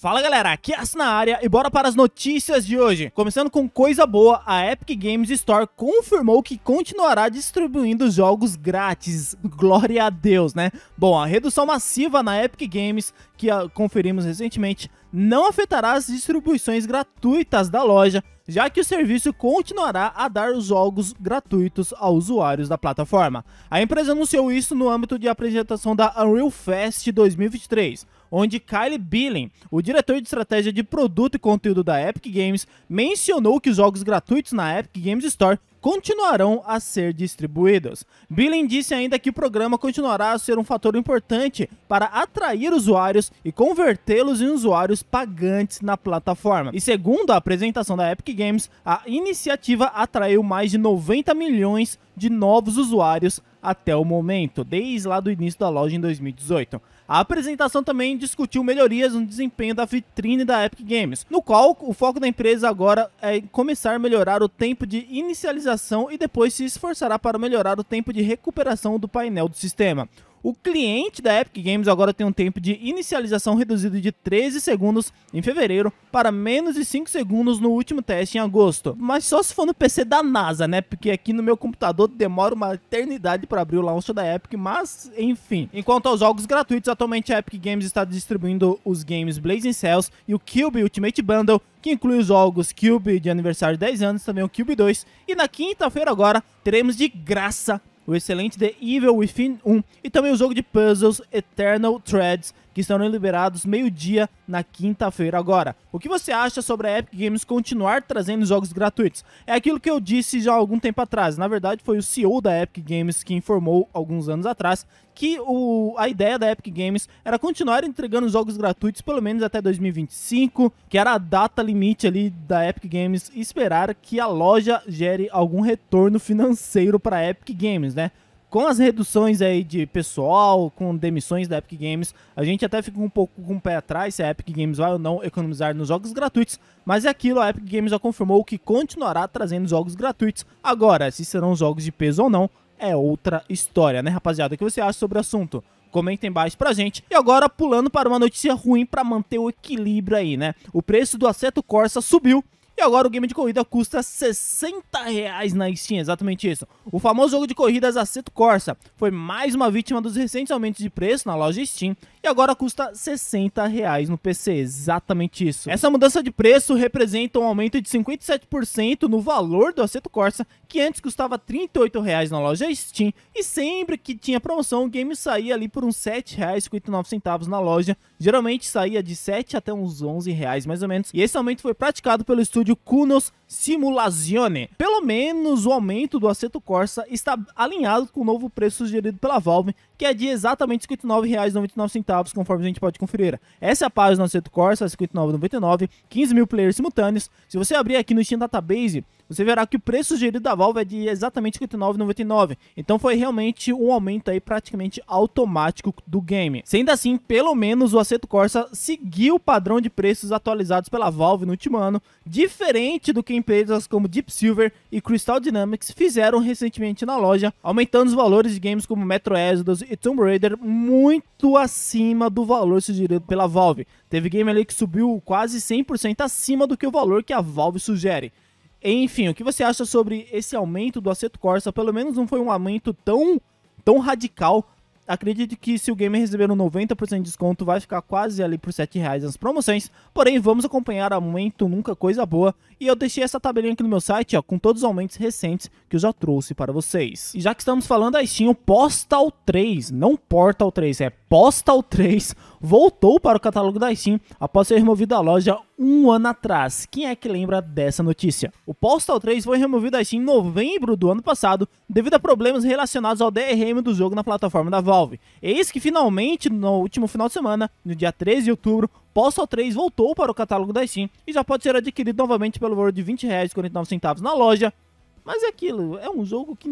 Fala galera, aqui é As na área e bora para as notícias de hoje. Começando com coisa boa, a Epic Games Store confirmou que continuará distribuindo jogos grátis. Glória a Deus, né? Bom, a redução massiva na Epic Games, que conferimos recentemente, não afetará as distribuições gratuitas da loja, já que o serviço continuará a dar os jogos gratuitos a usuários da plataforma. A empresa anunciou isso no âmbito de apresentação da Unreal Fest 2023 onde Kyle Billing, o diretor de estratégia de produto e conteúdo da Epic Games, mencionou que os jogos gratuitos na Epic Games Store continuarão a ser distribuídos. Billing disse ainda que o programa continuará a ser um fator importante para atrair usuários e convertê-los em usuários pagantes na plataforma. E segundo a apresentação da Epic Games, a iniciativa atraiu mais de 90 milhões de novos usuários até o momento, desde lá do início da loja em 2018. A apresentação também discutiu melhorias no desempenho da vitrine da Epic Games, no qual o foco da empresa agora é começar a melhorar o tempo de inicialização e depois se esforçará para melhorar o tempo de recuperação do painel do sistema. O cliente da Epic Games agora tem um tempo de inicialização reduzido de 13 segundos em fevereiro para menos de 5 segundos no último teste em agosto. Mas só se for no PC da NASA, né? Porque aqui no meu computador demora uma eternidade para abrir o lanço da Epic, mas enfim. Enquanto aos jogos gratuitos, atualmente a Epic Games está distribuindo os games Blazing Cells e o Cube Ultimate Bundle que inclui os jogos Cube de aniversário de 10 anos, também o Cube 2. E na quinta-feira agora teremos de graça o excelente The Evil Within 1 e também o jogo de puzzles Eternal Threads que serão liberados meio-dia na quinta-feira. Agora, o que você acha sobre a Epic Games continuar trazendo jogos gratuitos? É aquilo que eu disse já há algum tempo atrás. Na verdade, foi o CEO da Epic Games que informou alguns anos atrás que o, a ideia da Epic Games era continuar entregando jogos gratuitos pelo menos até 2025, que era a data limite ali da Epic Games esperar que a loja gere algum retorno financeiro para a Epic Games, né? com as reduções aí de pessoal, com demissões da Epic Games, a gente até fica um pouco com o pé atrás se a Epic Games vai ou não economizar nos jogos gratuitos, mas é aquilo, a Epic Games já confirmou que continuará trazendo jogos gratuitos. Agora, se serão jogos de peso ou não, é outra história, né, rapaziada? O que você acha sobre o assunto? Comenta embaixo pra gente. E agora, pulando para uma notícia ruim para manter o equilíbrio aí, né? O preço do Assetto Corsa subiu e agora o game de corrida custa 60 reais na Steam, exatamente isso. O famoso jogo de corridas Aceto Corsa foi mais uma vítima dos recentes aumentos de preço na loja Steam e agora custa 60 reais no PC, exatamente isso. Essa mudança de preço representa um aumento de 57% no valor do Aceto Corsa, que antes custava 38 reais na loja Steam e sempre que tinha promoção o game saía ali por uns 7 reais 59 centavos na loja, geralmente saía de 7 até uns 11 reais mais ou menos, e esse aumento foi praticado pelo estúdio Kunos Simulazione. Pelo menos o aumento do Aceto Corsa está alinhado com o novo preço sugerido pela Valve, que é de exatamente R$ 59,99 centavos, conforme a gente pode conferir. Essa é a página do Assetto Corsa, 59,99, 15 mil players simultâneos. Se você abrir aqui no Steam Database, você verá que o preço sugerido da Valve é de exatamente 59,99. Então foi realmente um aumento aí praticamente automático do game. Sendo assim, pelo menos o Assetto Corsa seguiu o padrão de preços atualizados pela Valve no último ano, diferente do que empresas como Deep Silver e Crystal Dynamics fizeram recentemente na loja, aumentando os valores de games como Metro Exodus e Tomb Raider muito acima acima do valor sugerido pela Valve. Teve game ali que subiu quase 100% acima do que o valor que a Valve sugere. Enfim, o que você acha sobre esse aumento do Assetto Corsa? Pelo menos não foi um aumento tão, tão radical acredite que se o game receber um 90% de desconto, vai ficar quase ali por 7 reais nas promoções. Porém, vamos acompanhar aumento nunca coisa boa. E eu deixei essa tabelinha aqui no meu site, ó, com todos os aumentos recentes que eu já trouxe para vocês. E já que estamos falando da Steam, o Postal 3, não Portal 3, é Postal 3 voltou para o catálogo da Steam após ser removido da loja um ano atrás. Quem é que lembra dessa notícia? O Postal 3 foi removido da Steam em novembro do ano passado devido a problemas relacionados ao DRM do jogo na plataforma da Valve. Eis que finalmente, no último final de semana, no dia 13 de outubro, Postal 3 voltou para o catálogo da Steam e já pode ser adquirido novamente pelo valor de R$ 20,49 na loja mas é aquilo, é um jogo que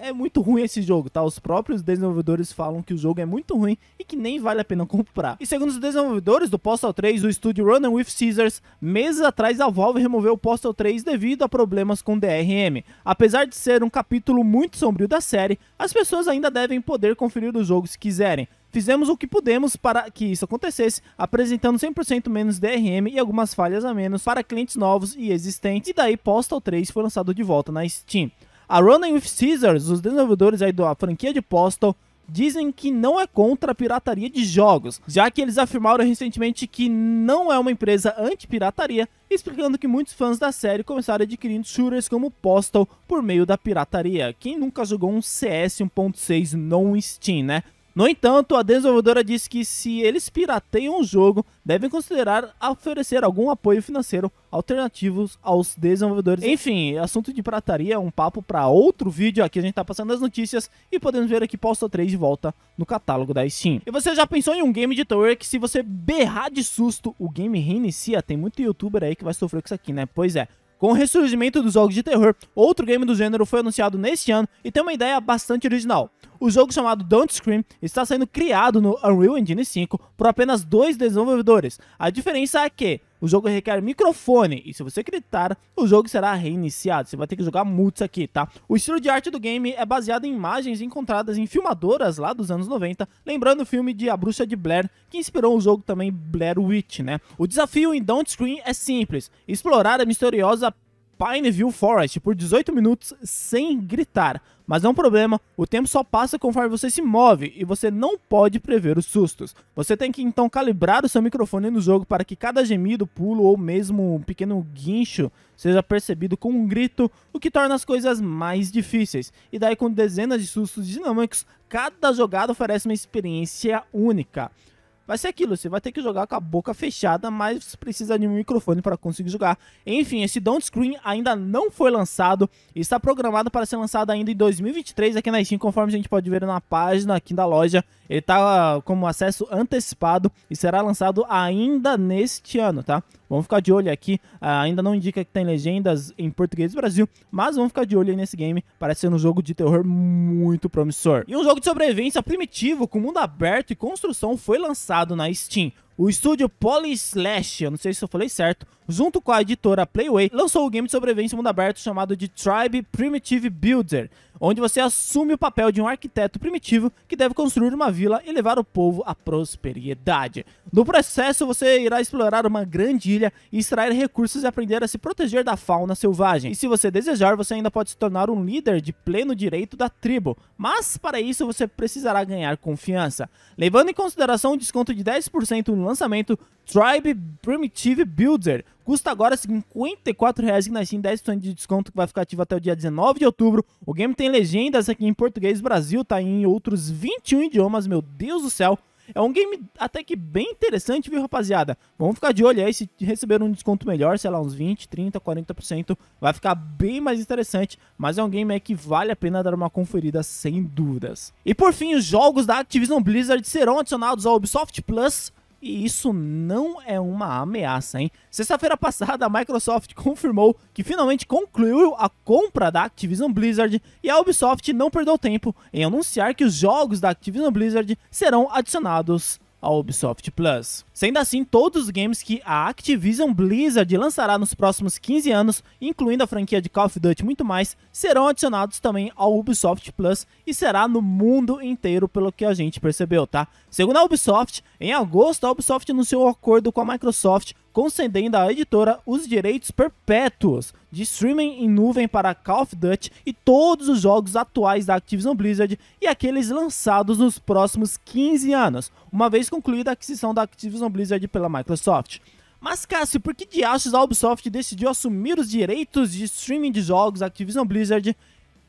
é muito ruim esse jogo, tá? Os próprios desenvolvedores falam que o jogo é muito ruim e que nem vale a pena comprar. E segundo os desenvolvedores do Postal 3, o estúdio Running with Scissors, meses atrás a Valve removeu o Postal 3 devido a problemas com DRM. Apesar de ser um capítulo muito sombrio da série, as pessoas ainda devem poder conferir o jogo se quiserem. Fizemos o que pudemos para que isso acontecesse, apresentando 100% menos DRM e algumas falhas a menos para clientes novos e existentes, e daí Postal 3 foi lançado de volta na Steam. A Running with Scissors, os desenvolvedores aí da franquia de Postal, dizem que não é contra a pirataria de jogos, já que eles afirmaram recentemente que não é uma empresa anti-pirataria, explicando que muitos fãs da série começaram adquirindo shooters como Postal por meio da pirataria. Quem nunca jogou um CS 1.6 no Steam, né? No entanto, a desenvolvedora disse que se eles pirateiam o jogo, devem considerar oferecer algum apoio financeiro alternativos aos desenvolvedores. Enfim, assunto de pirataria é um papo para outro vídeo. Aqui a gente tá passando as notícias e podemos ver aqui Postal 3 de volta no catálogo da Steam. E você já pensou em um game de terror que se você berrar de susto, o game reinicia? Tem muito youtuber aí que vai sofrer com isso aqui, né? Pois é. Com o ressurgimento dos jogos de terror, outro game do gênero foi anunciado neste ano e tem uma ideia bastante original. O jogo chamado Don't Scream está sendo criado no Unreal Engine 5 por apenas dois desenvolvedores. A diferença é que o jogo requer microfone e se você gritar, o jogo será reiniciado. Você vai ter que jogar muitos aqui, tá? O estilo de arte do game é baseado em imagens encontradas em filmadoras lá dos anos 90, lembrando o filme de A Bruxa de Blair, que inspirou o jogo também Blair Witch, né? O desafio em Don't Scream é simples: explorar a misteriosa Pineview Forest por 18 minutos sem gritar. Mas é um problema, o tempo só passa conforme você se move e você não pode prever os sustos. Você tem que então calibrar o seu microfone no jogo para que cada gemido, pulo ou mesmo um pequeno guincho seja percebido com um grito, o que torna as coisas mais difíceis. E daí, com dezenas de sustos dinâmicos, cada jogada oferece uma experiência única vai ser aquilo, você vai ter que jogar com a boca fechada, mas precisa de um microfone para conseguir jogar. Enfim, esse Don't Screen ainda não foi lançado, está programado para ser lançado ainda em 2023 aqui na Steam, conforme a gente pode ver na página aqui da loja. Ele tá ah, como acesso antecipado e será lançado ainda neste ano, tá? Vamos ficar de olho aqui. Ah, ainda não indica que tem legendas em português do Brasil, mas vamos ficar de olho aí nesse game. Parece ser um jogo de terror muito promissor. E um jogo de sobrevivência primitivo com mundo aberto e construção foi lançado na Steam. O estúdio Polyslash, eu não sei se eu falei certo, junto com a editora Playway, lançou o game de sobrevivência mundo aberto chamado de Tribe Primitive Builder, onde você assume o papel de um arquiteto primitivo que deve construir uma vila e levar o povo à prosperidade. No processo, você irá explorar uma grande ilha e extrair recursos e aprender a se proteger da fauna selvagem. E se você desejar, você ainda pode se tornar um líder de pleno direito da tribo, mas para isso você precisará ganhar confiança. Levando em consideração um desconto de 10% no lançamento, Tribe Primitive Builder Custa agora R$ 54,00 nas 10 de desconto que vai ficar ativo até o dia 19 de outubro. O game tem legendas aqui em português Brasil, tá em outros 21 idiomas, meu Deus do céu. É um game até que bem interessante, viu, rapaziada? Vamos ficar de olho aí, se receber um desconto melhor, sei lá, uns 20, 30, 40%, vai ficar bem mais interessante, mas é um game aí que vale a pena dar uma conferida, sem dúvidas. E por fim, os jogos da Activision Blizzard serão adicionados ao Ubisoft Plus e isso não é uma ameaça, hein? Sexta-feira passada, a Microsoft confirmou que finalmente concluiu a compra da Activision Blizzard e a Ubisoft não perdeu tempo em anunciar que os jogos da Activision Blizzard serão adicionados a Ubisoft Plus. Sendo assim, todos os games que a Activision Blizzard lançará nos próximos 15 anos, incluindo a franquia de Call of Duty e muito mais, serão adicionados também ao Ubisoft Plus e será no mundo inteiro, pelo que a gente percebeu, tá? Segundo a Ubisoft, em agosto a Ubisoft anunciou um acordo com a Microsoft concedendo à editora os direitos perpétuos de streaming em nuvem para Call of Duty e todos os jogos atuais da Activision Blizzard e aqueles lançados nos próximos 15 anos, uma vez concluída a aquisição da Activision Blizzard pela Microsoft. Mas Cássio, por que diachos a Ubisoft decidiu assumir os direitos de streaming de jogos da Activision Blizzard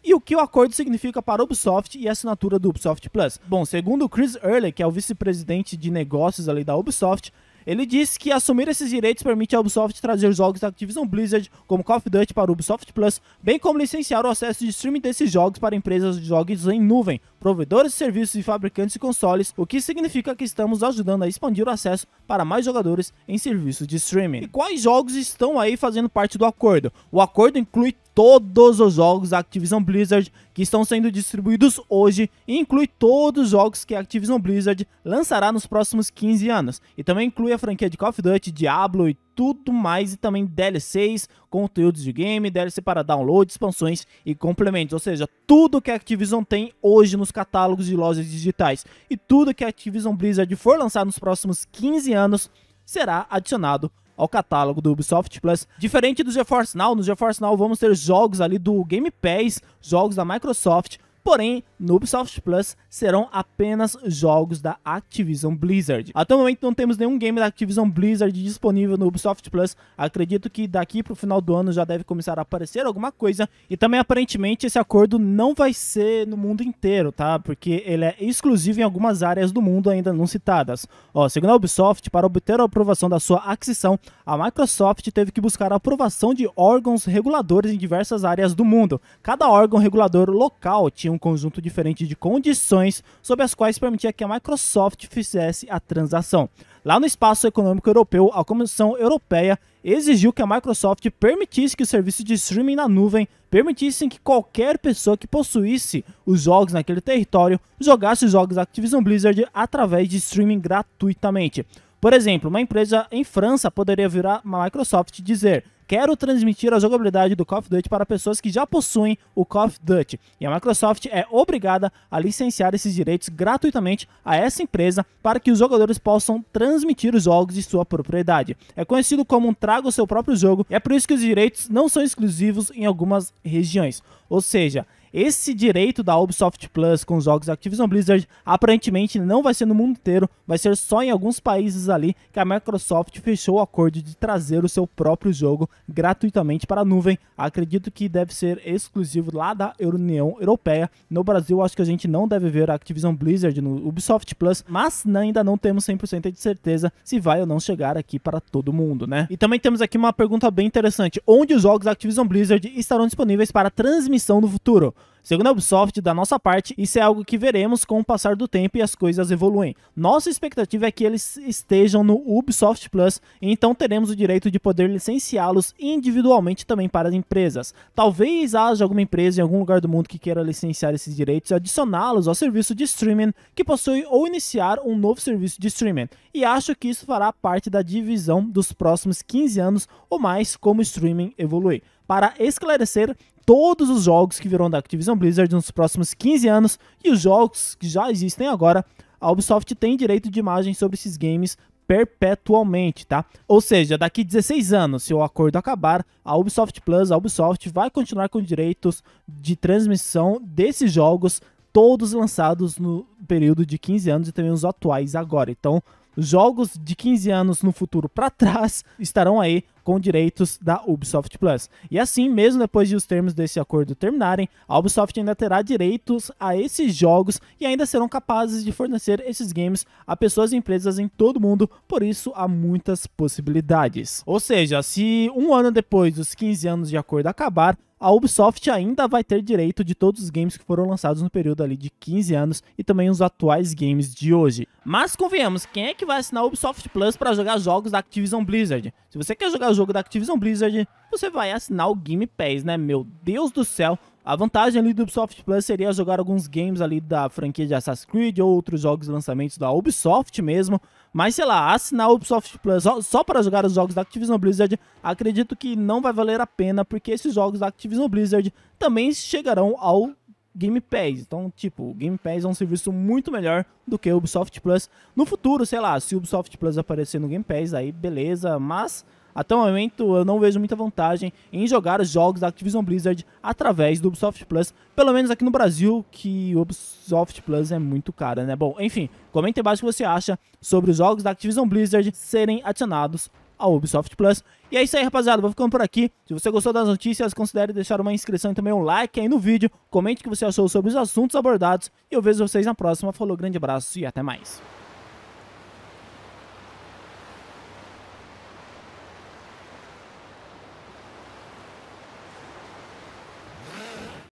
e o que o acordo significa para a Ubisoft e a assinatura do Ubisoft Plus. Bom, segundo Chris Early, que é o vice-presidente de negócios ali da Ubisoft, ele disse que assumir esses direitos permite a Ubisoft trazer jogos da Activision Blizzard, como Call of Duty, para o Ubisoft Plus, bem como licenciar o acesso de streaming desses jogos para empresas de jogos em nuvem, provedores de serviços e fabricantes de consoles, o que significa que estamos ajudando a expandir o acesso para mais jogadores em serviços de streaming. E quais jogos estão aí fazendo parte do acordo? O acordo inclui todos os jogos da Activision Blizzard que estão sendo distribuídos hoje e inclui todos os jogos que a Activision Blizzard lançará nos próximos 15 anos. E também inclui a franquia de Call of Duty, Diablo e tudo mais, e também DLCs, conteúdos de game, DLC para download, expansões e complementos. Ou seja, tudo que a Activision tem hoje nos catálogos de lojas digitais e tudo que a Activision Blizzard for lançar nos próximos 15 anos será adicionado ao catálogo do Ubisoft Plus. Diferente do GeForce Now, no GeForce Now vamos ter jogos ali do Game Pass, jogos da Microsoft, Porém, no Ubisoft Plus serão apenas jogos da Activision Blizzard. Até o momento não temos nenhum game da Activision Blizzard disponível no Ubisoft Plus. Acredito que daqui para o final do ano já deve começar a aparecer alguma coisa. E também aparentemente esse acordo não vai ser no mundo inteiro, tá? Porque ele é exclusivo em algumas áreas do mundo ainda não citadas. Ó, segundo a Ubisoft, para obter a aprovação da sua aquisição, a Microsoft teve que buscar a aprovação de órgãos reguladores em diversas áreas do mundo. Cada órgão regulador local tinha um conjunto diferente de condições sob as quais permitia que a Microsoft fizesse a transação. Lá no espaço econômico europeu, a Comissão Europeia exigiu que a Microsoft permitisse que o serviço de streaming na nuvem permitisse que qualquer pessoa que possuísse os jogos naquele território jogasse os jogos da Activision Blizzard através de streaming gratuitamente. Por exemplo, uma empresa em França poderia virar a Microsoft e dizer: Quero transmitir a jogabilidade do Call of Duty para pessoas que já possuem o Call of Duty. E a Microsoft é obrigada a licenciar esses direitos gratuitamente a essa empresa para que os jogadores possam transmitir os jogos de sua propriedade. É conhecido como um traga seu próprio jogo e é por isso que os direitos não são exclusivos em algumas regiões. Ou seja, esse direito da Ubisoft Plus com os jogos da Activision Blizzard aparentemente não vai ser no mundo inteiro, vai ser só em alguns países ali que a Microsoft fechou o acordo de trazer o seu próprio jogo gratuitamente para a nuvem. Acredito que deve ser exclusivo lá da União Europeia. No Brasil, acho que a gente não deve ver a Activision Blizzard no Ubisoft Plus, mas né, ainda não temos 100% de certeza se vai ou não chegar aqui para todo mundo, né? E também temos aqui uma pergunta bem interessante: onde os jogos da Activision Blizzard estarão disponíveis para transmissão no futuro? Segundo a Ubisoft, da nossa parte, isso é algo que veremos com o passar do tempo e as coisas evoluem. Nossa expectativa é que eles estejam no Ubisoft Plus, e então teremos o direito de poder licenciá-los individualmente também para as empresas. Talvez haja alguma empresa em algum lugar do mundo que queira licenciar esses direitos e adicioná-los ao serviço de streaming que possui ou iniciar um novo serviço de streaming. E acho que isso fará parte da divisão dos próximos 15 anos ou mais como o streaming evolui. Para esclarecer, todos os jogos que virão da Activision Blizzard nos próximos 15 anos e os jogos que já existem agora, a Ubisoft tem direito de imagem sobre esses games perpetualmente, tá? Ou seja, daqui 16 anos, se o acordo acabar, a Ubisoft Plus, a Ubisoft vai continuar com direitos de transmissão desses jogos todos lançados no período de 15 anos e também os atuais agora. Então, jogos de 15 anos no futuro para trás estarão aí com direitos da Ubisoft Plus. E assim, mesmo depois de os termos desse acordo terminarem, a Ubisoft ainda terá direitos a esses jogos e ainda serão capazes de fornecer esses games a pessoas e empresas em todo o mundo, por isso há muitas possibilidades. Ou seja, se um ano depois dos 15 anos de acordo acabar, a Ubisoft ainda vai ter direito de todos os games que foram lançados no período ali de 15 anos e também os atuais games de hoje. Mas convenhamos, quem é que vai assinar a Ubisoft Plus para jogar jogos da Activision Blizzard? Se você quer jogar jogo da Activision Blizzard, você vai assinar o Game Pass, né? Meu Deus do céu! A vantagem ali do Ubisoft Plus seria jogar alguns games ali da franquia de Assassin's Creed ou outros jogos lançamentos da Ubisoft mesmo. Mas sei lá, assinar o Ubisoft Plus só, só para jogar os jogos da Activision Blizzard, acredito que não vai valer a pena, porque esses jogos da Activision Blizzard também chegarão ao Game Pass. Então, tipo, o Game Pass é um serviço muito melhor do que o Ubisoft Plus. No futuro, sei lá, se o Ubisoft Plus aparecer no Game Pass, aí beleza, mas até o momento, eu não vejo muita vantagem em jogar os jogos da Activision Blizzard através do Ubisoft Plus, pelo menos aqui no Brasil, que o Ubisoft Plus é muito cara, né? Bom, enfim, comenta embaixo o que você acha sobre os jogos da Activision Blizzard serem adicionados ao Ubisoft Plus. E é isso aí, rapaziada. Vou ficando por aqui. Se você gostou das notícias, considere deixar uma inscrição e também um like aí no vídeo. Comente o que você achou sobre os assuntos abordados. E eu vejo vocês na próxima. Falou, grande abraço e até mais.